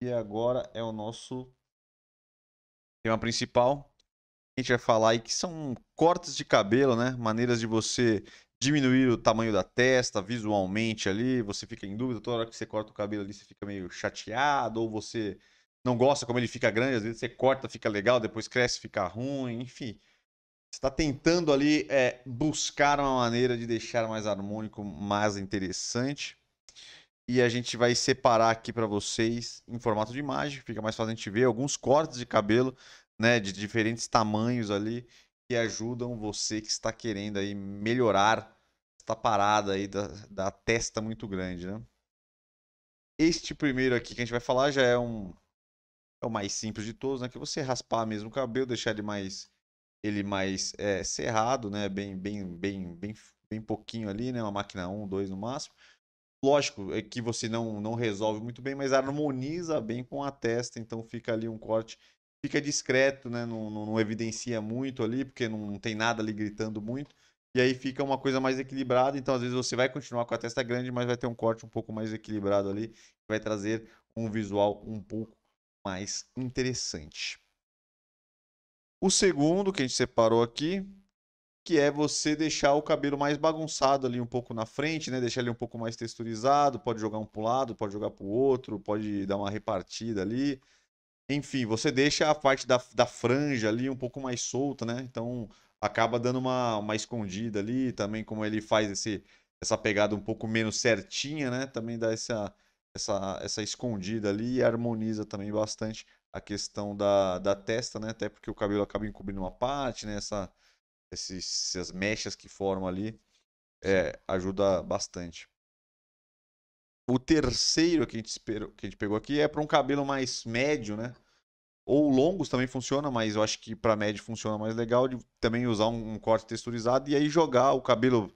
E agora é o nosso tema principal. A gente vai falar aí que são cortes de cabelo, né? Maneiras de você diminuir o tamanho da testa visualmente ali. Você fica em dúvida, toda hora que você corta o cabelo ali, você fica meio chateado, ou você não gosta como ele fica grande, às vezes você corta, fica legal, depois cresce, fica ruim, enfim. Você está tentando ali é, buscar uma maneira de deixar mais harmônico, mais interessante e a gente vai separar aqui para vocês em formato de imagem, fica mais fácil a gente ver alguns cortes de cabelo, né, de diferentes tamanhos ali que ajudam você que está querendo aí melhorar esta parada aí da, da testa muito grande, né? Este primeiro aqui que a gente vai falar já é um é o mais simples de todos, né? Que você raspar mesmo o cabelo, deixar ele mais ele mais é, cerrado, né? Bem, bem, bem, bem, bem pouquinho ali, né? Uma máquina 1, 2 no máximo. Lógico, é que você não, não resolve muito bem, mas harmoniza bem com a testa, então fica ali um corte, fica discreto, né? Não, não, não evidencia muito ali, porque não, não tem nada ali gritando muito. E aí fica uma coisa mais equilibrada, então às vezes você vai continuar com a testa grande, mas vai ter um corte um pouco mais equilibrado ali, vai trazer um visual um pouco mais interessante. O segundo que a gente separou aqui que é você deixar o cabelo mais bagunçado ali um pouco na frente, né? Deixar ele um pouco mais texturizado, pode jogar um para lado, pode jogar para o outro, pode dar uma repartida ali. Enfim, você deixa a parte da, da franja ali um pouco mais solta, né? Então acaba dando uma, uma escondida ali, também como ele faz esse, essa pegada um pouco menos certinha, né? Também dá essa, essa, essa escondida ali e harmoniza também bastante a questão da, da testa, né? Até porque o cabelo acaba encobrindo uma parte, né? Essa, esses, essas mechas que formam ali, é, ajuda bastante. O terceiro que a gente, esperou, que a gente pegou aqui é para um cabelo mais médio, né? Ou longos também funciona, mas eu acho que para médio funciona mais legal de também usar um, um corte texturizado e aí jogar o cabelo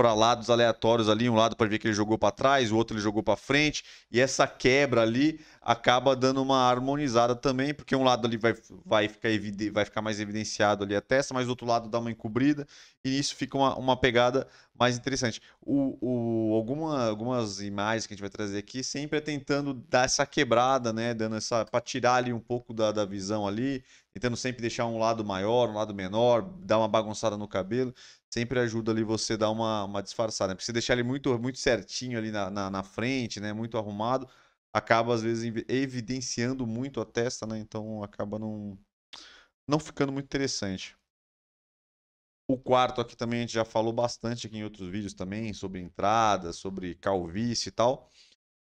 para lados aleatórios ali, um lado para ver que ele jogou para trás, o outro ele jogou para frente, e essa quebra ali acaba dando uma harmonizada também, porque um lado ali vai, vai, ficar, vai ficar mais evidenciado ali a testa, mas o outro lado dá uma encobrida, e isso fica uma, uma pegada mais interessante. O, o, alguma, algumas imagens que a gente vai trazer aqui sempre é tentando dar essa quebrada, né, dando essa para tirar ali um pouco da, da visão ali, tentando sempre deixar um lado maior, um lado menor, dar uma bagunçada no cabelo, sempre ajuda ali você dar uma, uma disfarçada. Né? Porque se deixar ele muito, muito certinho ali na, na, na, frente, né? Muito arrumado, acaba às vezes evidenciando muito a testa, né? Então acaba não, não ficando muito interessante. O quarto aqui também a gente já falou bastante aqui em outros vídeos também, sobre entrada, sobre calvície e tal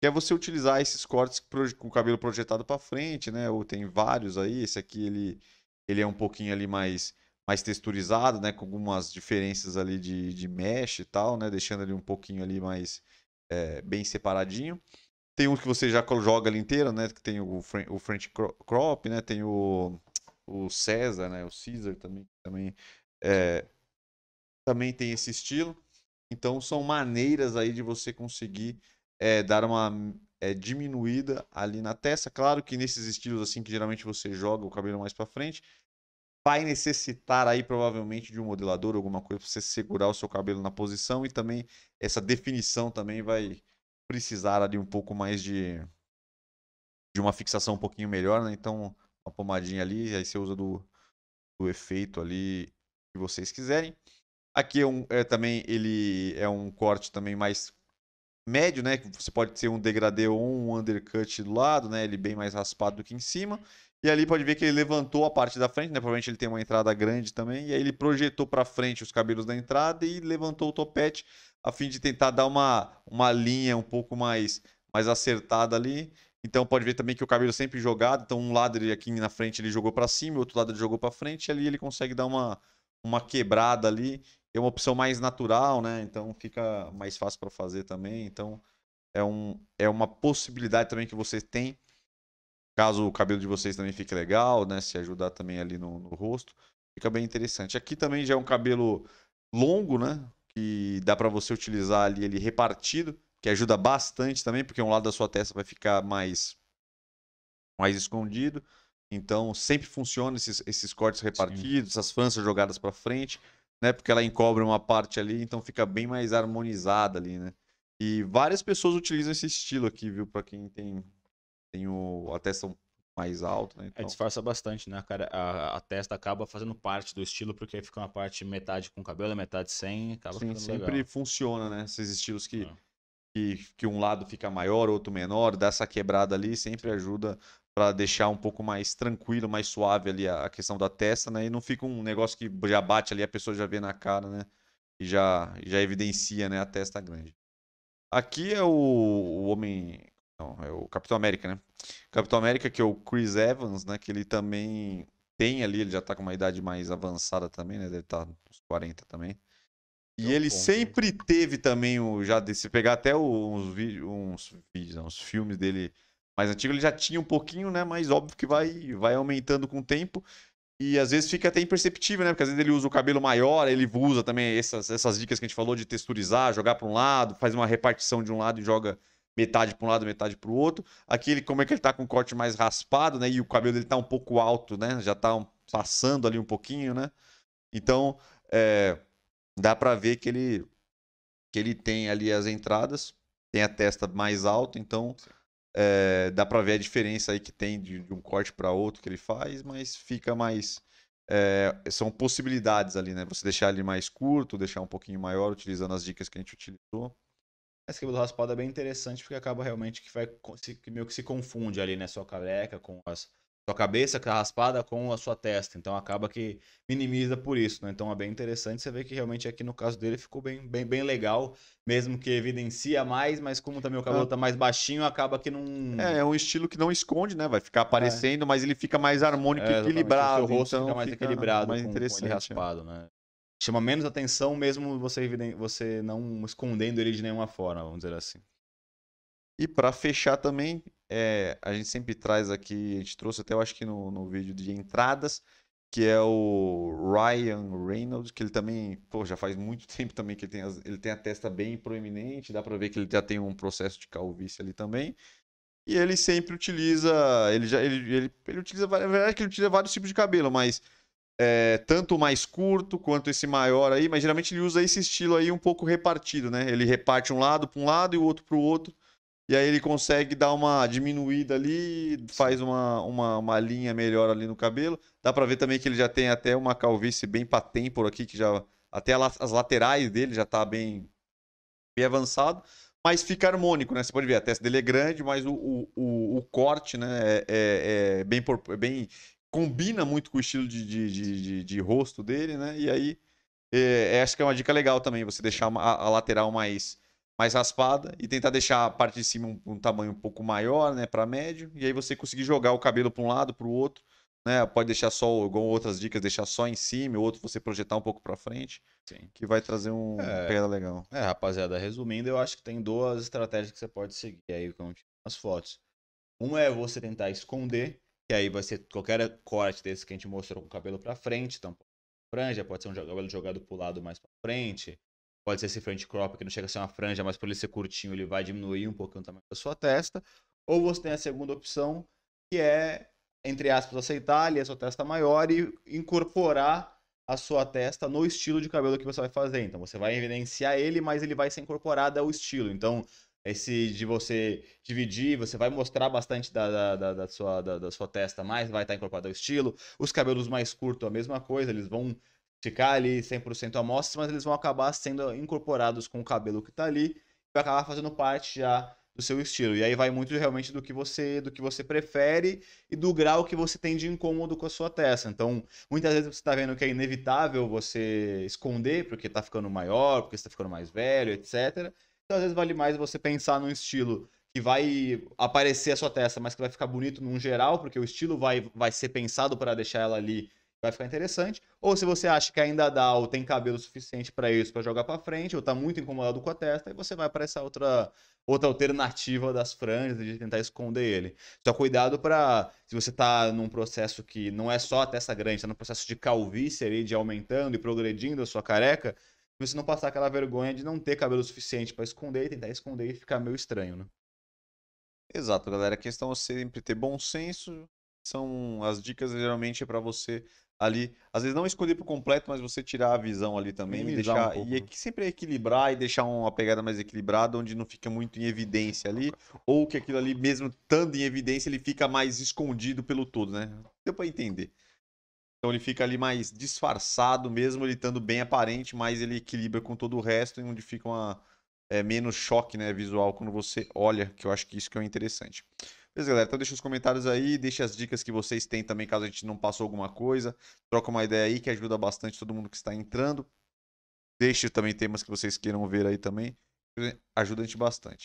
que é você utilizar esses cortes com o cabelo projetado para frente, né? Ou tem vários aí, esse aqui ele, ele é um pouquinho ali mais mais texturizado, né, com algumas diferenças ali de, de mesh e tal, né, deixando ele um pouquinho ali mais é, bem separadinho. Tem um que você já joga ali inteiro, né, que tem o, o French Crop, né, tem o, o César, né, o Caesar também, também, é, também tem esse estilo. Então são maneiras aí de você conseguir é, dar uma é, diminuída ali na testa. Claro que nesses estilos assim que geralmente você joga o cabelo mais para frente, vai necessitar aí provavelmente de um modelador, alguma coisa para você segurar o seu cabelo na posição e também essa definição também vai precisar ali um pouco mais de de uma fixação um pouquinho melhor, né? Então, uma pomadinha ali, aí você usa do, do efeito ali que vocês quiserem. Aqui é, um, é também ele é um corte também mais médio, né? Você pode ter um degradê ou um undercut do lado, né? Ele bem mais raspado do que em cima. E ali pode ver que ele levantou a parte da frente, né? Provavelmente ele tem uma entrada grande também. E aí ele projetou para frente os cabelos da entrada e levantou o topete a fim de tentar dar uma, uma linha um pouco mais, mais acertada ali. Então pode ver também que o cabelo sempre jogado. Então um lado ele aqui na frente ele jogou para cima, o outro lado ele jogou para frente. E ali ele consegue dar uma, uma quebrada ali é uma opção mais natural, né? Então fica mais fácil para fazer também. Então é, um, é uma possibilidade também que você tem. Caso o cabelo de vocês também fique legal, né? Se ajudar também ali no, no rosto. Fica bem interessante. Aqui também já é um cabelo longo, né? Que dá para você utilizar ali ele repartido, que ajuda bastante também, porque um lado da sua testa vai ficar mais mais escondido. Então sempre funciona esses, esses cortes repartidos, Sim. essas franjas jogadas para frente né? Porque ela encobre uma parte ali, então fica bem mais harmonizada ali, né? E várias pessoas utilizam esse estilo aqui, viu? Para quem tem, tem o, a testa mais alta, né? Então... É, disfarça bastante, né? Cara, a, a, testa acaba fazendo parte do estilo, porque aí fica uma parte metade com cabelo, metade sem, acaba Sim, sempre legal. funciona, né? Esses estilos que... É que, que um lado fica maior, outro menor, dá essa quebrada ali, sempre ajuda para deixar um pouco mais tranquilo, mais suave ali a, questão da testa, né? E não fica um negócio que já bate ali, a pessoa já vê na cara, né? E já, já evidencia, né, a testa grande. Aqui é o, o homem... Não, é o Capitão América, né? Capitão América, que é o Chris Evans, né? Que ele também tem ali, ele já tá com uma idade mais avançada também, né? Deve estar tá nos 40 também. É e ele sempre teve também o. Já, se pegar até uns vídeos, uns, vídeos, uns filmes dele mais antigos, ele já tinha um pouquinho, né? Mas óbvio que vai, vai aumentando com o tempo. E às vezes fica até imperceptível, né? Porque às vezes ele usa o cabelo maior, ele usa também essas, essas dicas que a gente falou de texturizar, jogar para um lado, faz uma repartição de um lado e joga metade para um lado, metade para o outro. Aqui, ele, como é que ele tá com o corte mais raspado, né? E o cabelo dele tá um pouco alto, né? Já tá passando ali um pouquinho, né? Então, é, dá para ver que ele que ele tem ali as entradas, tem a testa mais alta, então é, dá para ver a diferença aí que tem de, de um corte para outro que ele faz, mas fica mais é, são possibilidades ali, né? Você deixar ele mais curto, deixar um pouquinho maior, utilizando as dicas que a gente utilizou. Esse cabelo raspado é bem interessante porque acaba realmente que vai se, meio que se confunde ali, né? Sua careca com as sua cabeça raspada com a sua testa. Então acaba que minimiza por isso, né? Então é bem interessante você ver que realmente aqui no caso dele ficou bem, bem, bem legal, mesmo que evidencia mais, mas como também o cabelo então tá mais baixinho, acaba que não É, é um estilo que não esconde, né? Vai ficar é. aparecendo, é. mas ele fica mais harmônico é, e equilibrado, o seu rosto então fica mais fica equilibrado, mais com, interessante, com ele é. raspado, né? Chama menos atenção mesmo você você não escondendo ele de nenhuma forma, vamos dizer assim. E para fechar também, é, a gente sempre traz aqui, a gente trouxe até eu acho que no, no vídeo de entradas, que é o Ryan Reynolds, que ele também, pô, já faz muito tempo também que ele tem, as, ele tem a testa bem proeminente, dá para ver que ele já tem um processo de calvície ali também. E ele sempre utiliza, ele já, ele, ele, ele utiliza, na verdade é que ele utiliza vários tipos de cabelo, mas é, tanto mais curto quanto esse maior aí, mas geralmente ele usa esse estilo aí um pouco repartido, né? Ele reparte um lado para um lado e o outro para o outro. E aí ele consegue dar uma diminuída ali, faz uma, uma, uma linha melhor ali no cabelo. Dá pra ver também que ele já tem até uma calvície bem patente por aqui, que já. Até as laterais dele já tá bem, bem avançado. Mas fica harmônico, né? Você pode ver, a testa dele é grande, mas o, o, o, o corte, né, é, é, é bem, por, é bem. Combina muito com o estilo de, de, de, de, de rosto dele, né? E aí. É, é acho que é uma dica legal também, você deixar a, a lateral mais mais raspada e tentar deixar a parte de cima um, um tamanho um pouco maior, né, para médio, e aí você conseguir jogar o cabelo para um lado, para o outro, né? Pode deixar só, igual outras dicas, deixar só em cima, o outro você projetar um pouco para frente, Sim. que vai trazer um é, legal. É, rapaziada, resumindo, eu acho que tem duas estratégias que você pode seguir aí com as fotos. Uma é você tentar esconder, que aí vai ser qualquer corte desse que a gente mostrou com o cabelo para frente, então franja, pode ser um cabelo jogado pro lado mais para frente, Pode ser esse front crop, que não chega a ser uma franja, mas por ele ser curtinho, ele vai diminuir um pouquinho o tamanho da sua testa. Ou você tem a segunda opção, que é, entre aspas, aceitar ali a sua testa maior e incorporar a sua testa no estilo de cabelo que você vai fazer. Então você vai evidenciar ele, mas ele vai ser incorporado ao estilo. Então, esse de você dividir, você vai mostrar bastante da, da, da, da sua, da, da, sua testa mas vai estar incorporado ao estilo. Os cabelos mais curtos, a mesma coisa, eles vão ficar ali 100% amostra, mas eles vão acabar sendo incorporados com o cabelo que está ali, vai acabar fazendo parte já do seu estilo. E aí vai muito realmente do que você do que você prefere e do grau que você tem de incômodo com a sua testa. Então, muitas vezes você está vendo que é inevitável você esconder porque está ficando maior, porque está ficando mais velho, etc. Então, às vezes vale mais você pensar num estilo que vai aparecer a sua testa, mas que vai ficar bonito num geral, porque o estilo vai vai ser pensado para deixar ela ali vai ficar interessante. Ou se você acha que ainda dá ou tem cabelo suficiente para isso, para jogar para frente, ou tá muito incomodado com a testa, aí você vai para essa outra outra alternativa das franjas de tentar esconder ele. Só cuidado para se você tá num processo que não é só a testa grande, tá num processo de calvície ali, de aumentando e progredindo a sua careca, você não passar aquela vergonha de não ter cabelo suficiente para esconder e tentar esconder e ficar meio estranho, né? Exato, galera. A questão é sempre ter bom senso, são as dicas geralmente é para você ali, às vezes não escolher por completo, mas você tirar a visão ali também e deixar um e aqui né? sempre equilibrar e deixar uma pegada mais equilibrada onde não fica muito em evidência ali, ou que aquilo ali mesmo estando em evidência, ele fica mais escondido pelo todo, né? Deu para entender. Então ele fica ali mais disfarçado mesmo, ele estando bem aparente, mas ele equilibra com todo o resto, onde fica uma é, menos choque, né, visual quando você olha, que eu acho que isso que é interessante. Beleza, galera? Então deixa os comentários aí, deixa as dicas que vocês têm também, caso a gente não passou alguma coisa. Troca uma ideia aí que ajuda bastante todo mundo que está entrando. Deixe também temas que vocês queiram ver aí também. Ajuda a gente bastante.